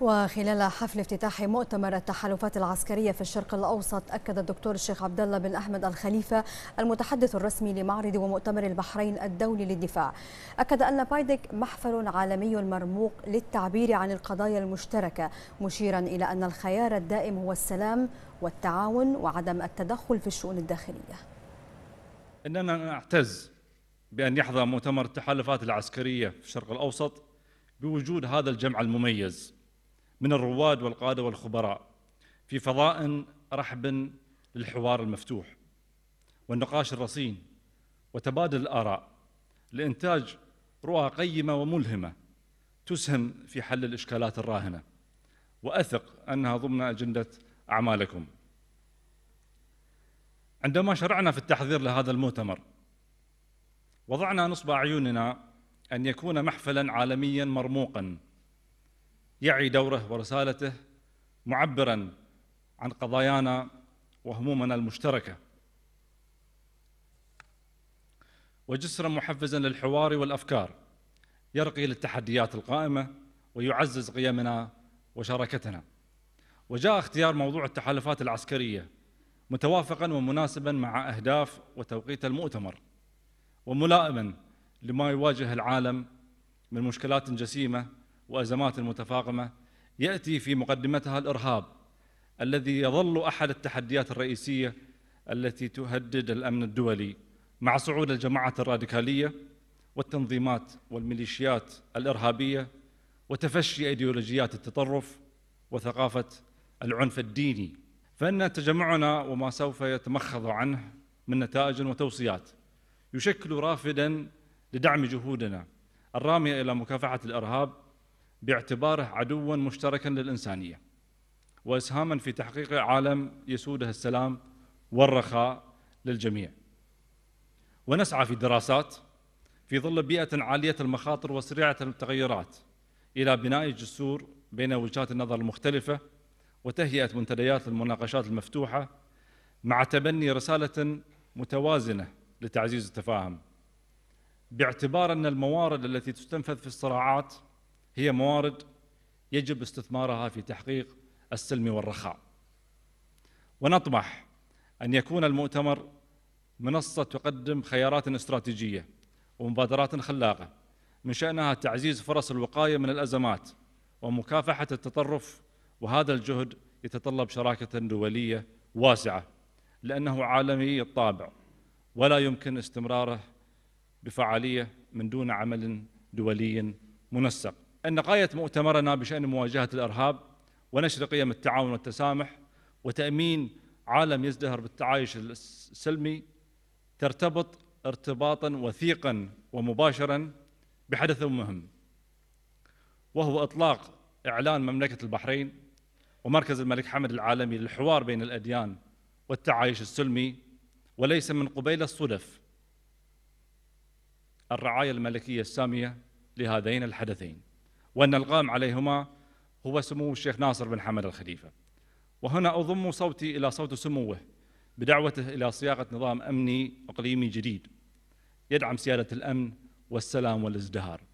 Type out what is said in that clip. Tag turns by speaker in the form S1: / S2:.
S1: وخلال حفل افتتاح مؤتمر التحالفات العسكريه في الشرق الاوسط اكد الدكتور الشيخ عبد الله بن احمد الخليفه المتحدث الرسمي لمعرض ومؤتمر البحرين الدولي للدفاع اكد ان بايدك محفل عالمي مرموق للتعبير عن القضايا المشتركه مشيرا الى ان الخيار الدائم هو السلام والتعاون وعدم التدخل في الشؤون الداخليه اننا نعتز بان يحظى مؤتمر التحالفات العسكريه في الشرق الاوسط بوجود هذا الجمع المميز من الرواد والقادة والخبراء في فضاء رحب للحوار المفتوح والنقاش الرصين وتبادل الآراء لإنتاج رؤى قيمة وملهمة تسهم في حل الإشكالات الراهنة وأثق أنها ضمن أجندة أعمالكم عندما شرعنا في التحضير لهذا المؤتمر وضعنا نصب أعيننا أن يكون محفلا عالميا مرموقا يعي دوره ورسالته معبرا عن قضايانا وهمومنا المشتركه وجسرا محفزا للحوار والافكار يرقي للتحديات القائمه ويعزز قيمنا وشراكتنا وجاء اختيار موضوع التحالفات العسكريه متوافقا ومناسبا مع اهداف وتوقيت المؤتمر وملائما لما يواجه العالم من مشكلات جسيمه وأزمات المتفاقمة يأتي في مقدمتها الإرهاب الذي يظل أحد التحديات الرئيسية التي تهدد الأمن الدولي مع صعود الجماعات الراديكالية والتنظيمات والميليشيات الإرهابية وتفشي أيديولوجيات التطرف وثقافة العنف الديني فإن تجمعنا وما سوف يتمخض عنه من نتائج وتوصيات يشكل رافدا لدعم جهودنا الرامية إلى مكافحة الإرهاب باعتباره عدوا مشتركا للإنسانية وإسهاما في تحقيق عالم يسوده السلام والرخاء للجميع ونسعى في دراسات في ظل بيئة عالية المخاطر وسريعة التغيرات إلى بناء جسور بين وجهات النظر المختلفة وتهيئة منتديات المناقشات المفتوحة مع تبني رسالة متوازنة لتعزيز التفاهم باعتبار أن الموارد التي تستنفذ في الصراعات هي موارد يجب استثمارها في تحقيق السلم والرخاء ونطمح أن يكون المؤتمر منصة تقدم خيارات استراتيجية ومبادرات خلاقة من شأنها تعزيز فرص الوقاية من الأزمات ومكافحة التطرف وهذا الجهد يتطلب شراكة دولية واسعة لأنه عالمي الطابع ولا يمكن استمراره بفعالية من دون عمل دولي منسق أن غاية مؤتمرنا بشأن مواجهة الإرهاب ونشر قيم التعاون والتسامح وتأمين عالم يزدهر بالتعايش السلمي ترتبط ارتباطا وثيقا ومباشرا بحدث مهم وهو إطلاق إعلان مملكة البحرين ومركز الملك حمد العالمي للحوار بين الأديان والتعايش السلمي وليس من قبيل الصدف الرعاية الملكية السامية لهذين الحدثين وأن القائم عليهما هو سمو الشيخ ناصر بن حمد الخليفة وهنا أضم صوتي إلى صوت سموه بدعوته إلى صياغة نظام أمني إقليمي جديد يدعم سيادة الأمن والسلام والازدهار